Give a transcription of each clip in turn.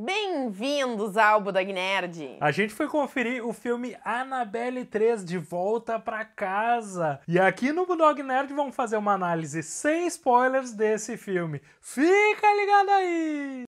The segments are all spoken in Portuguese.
Bem-vindos ao Budog Nerd! A gente foi conferir o filme Annabelle 3 de volta pra casa. E aqui no Budog Nerd vamos fazer uma análise sem spoilers desse filme. Fica ligado aí!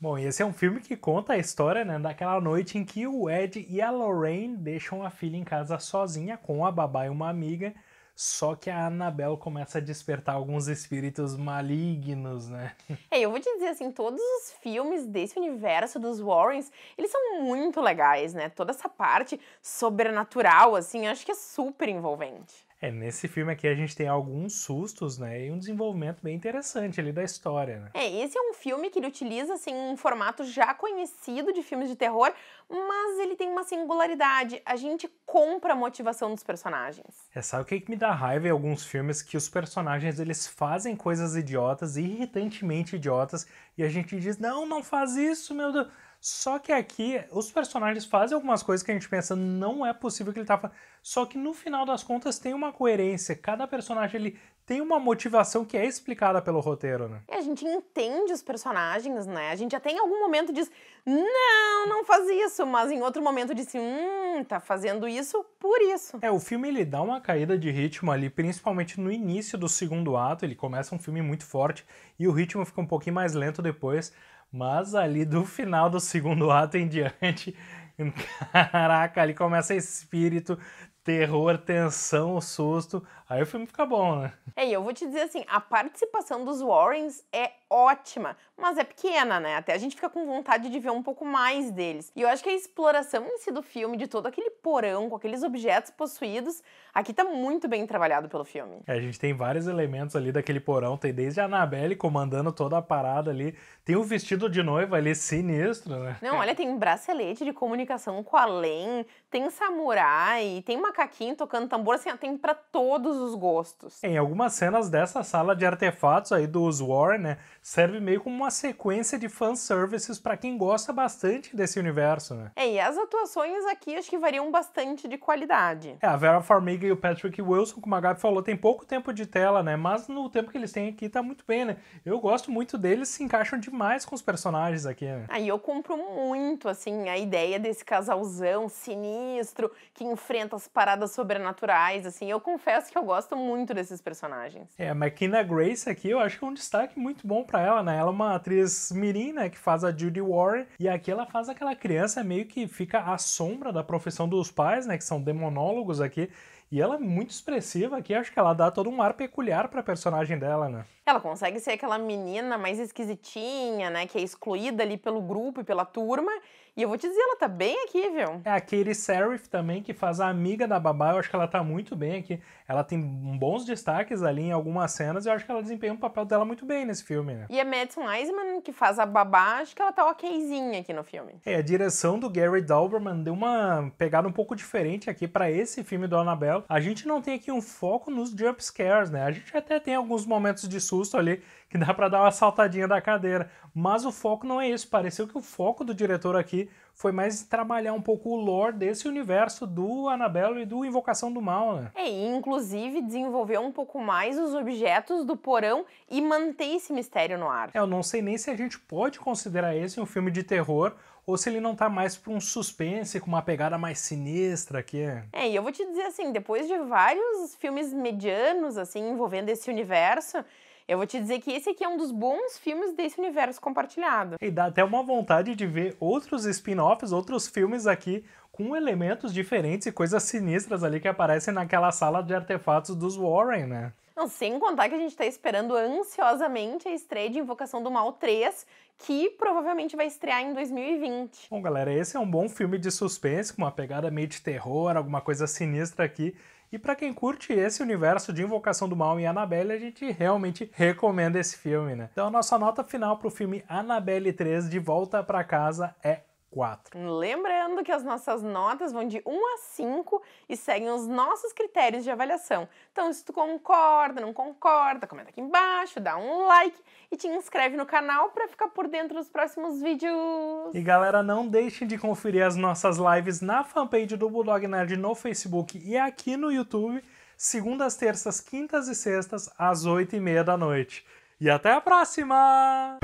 Bom, esse é um filme que conta a história né, daquela noite em que o Ed e a Lorraine deixam a filha em casa sozinha com a babá e uma amiga só que a Anabel começa a despertar alguns espíritos malignos, né? É, eu vou te dizer assim, todos os filmes desse universo dos Warrens, eles são muito legais, né? Toda essa parte sobrenatural, assim, eu acho que é super envolvente. É, nesse filme aqui a gente tem alguns sustos, né? E um desenvolvimento bem interessante ali da história, né? É, esse é um filme que ele utiliza, assim, um formato já conhecido de filmes de terror, mas ele tem uma singularidade. A gente compra a motivação dos personagens. É, sabe o que, que me dá raiva em alguns filmes? Que os personagens, eles fazem coisas idiotas, irritantemente idiotas, e a gente diz, não, não faz isso, meu Deus... Só que aqui os personagens fazem algumas coisas que a gente pensa, não é possível que ele tá fazendo. Só que no final das contas tem uma coerência. Cada personagem ele tem uma motivação que é explicada pelo roteiro, né? E a gente entende os personagens, né? A gente até em algum momento diz, não, não faz isso, mas em outro momento diz, hum, tá fazendo isso por isso. É, o filme ele dá uma caída de ritmo ali, principalmente no início do segundo ato, ele começa um filme muito forte e o ritmo fica um pouquinho mais lento depois. Mas ali do final do segundo ato em diante, caraca, ali começa espírito, terror, tensão, susto. Aí o filme fica bom, né? É, e eu vou te dizer assim, a participação dos Warrens é ótima, mas é pequena, né? Até a gente fica com vontade de ver um pouco mais deles. E eu acho que a exploração em si do filme, de todo aquele porão, com aqueles objetos possuídos, aqui tá muito bem trabalhado pelo filme. É, a gente tem vários elementos ali daquele porão, tem desde a Annabelle comandando toda a parada ali, tem o vestido de noiva ali sinistro, né? Não, olha, tem um bracelete de comunicação com além, tem samurai, tem uma macaquinho tocando tambor, assim, tem para todos os gostos. Em algumas cenas dessa sala de artefatos aí dos War, né, serve meio como uma sequência de fanservices para quem gosta bastante desse universo, né? É, e as atuações aqui acho que variam bastante de qualidade. É, a Vera Farmiga e o Patrick Wilson, como a Gabi falou, tem pouco tempo de tela, né, mas no tempo que eles têm aqui tá muito bem, né? Eu gosto muito deles, se encaixam demais com os personagens aqui, né? Aí eu compro muito, assim, a ideia desse casalzão sinistro que enfrenta as paradas sobrenaturais, assim. Eu confesso que eu gosto muito desses personagens. É, a McKenna Grace aqui eu acho que é um destaque muito bom para ela, né? Ela é uma atriz mirim, né, que faz a Judy Warren, e aqui ela faz aquela criança meio que fica à sombra da profissão dos pais, né, que são demonólogos aqui. E ela é muito expressiva aqui, acho que ela dá todo um ar peculiar pra personagem dela, né? Ela consegue ser aquela menina mais esquisitinha, né? Que é excluída ali pelo grupo e pela turma. E eu vou te dizer, ela tá bem aqui, viu? É a Katie Serif também, que faz a amiga da babá. Eu acho que ela tá muito bem aqui. Ela tem bons destaques ali em algumas cenas. E eu acho que ela desempenha um papel dela muito bem nesse filme, né? E a Madison Eisman, que faz a babá, acho que ela tá okzinha aqui no filme. É, a direção do Gary Dauberman deu uma pegada um pouco diferente aqui para esse filme do Annabelle. A gente não tem aqui um foco nos jump scares, né? A gente até tem alguns momentos de susto ali que dá para dar uma saltadinha da cadeira. Mas o foco não é isso Pareceu que o foco do diretor aqui foi mais trabalhar um pouco o lore desse universo do Annabelle e do Invocação do Mal, né? É, e inclusive desenvolver um pouco mais os objetos do porão e manter esse mistério no ar. É, eu não sei nem se a gente pode considerar esse um filme de terror ou se ele não tá mais pra um suspense com uma pegada mais sinistra aqui. É. é, e eu vou te dizer assim, depois de vários filmes medianos, assim, envolvendo esse universo, eu vou te dizer que esse aqui é um dos bons filmes desse universo compartilhado. E dá até uma vontade de ver outros spin-offs, outros filmes aqui com elementos diferentes e coisas sinistras ali que aparecem naquela sala de artefatos dos Warren, né? Não, sem contar que a gente está esperando ansiosamente a estreia de Invocação do Mal 3, que provavelmente vai estrear em 2020. Bom, galera, esse é um bom filme de suspense, com uma pegada meio de terror, alguma coisa sinistra aqui, e para quem curte esse universo de Invocação do Mal e Annabelle, a gente realmente recomenda esse filme, né? Então a nossa nota final pro filme Annabelle 3 De Volta para Casa é 4. Lembrando que as nossas notas vão de 1 a 5 e seguem os nossos critérios de avaliação. Então, se tu concorda, não concorda, comenta aqui embaixo, dá um like e te inscreve no canal para ficar por dentro dos próximos vídeos. E galera, não deixem de conferir as nossas lives na fanpage do Bulldog Nerd no Facebook e aqui no YouTube, segundas, terças, quintas e sextas, às 8 e meia da noite. E até a próxima!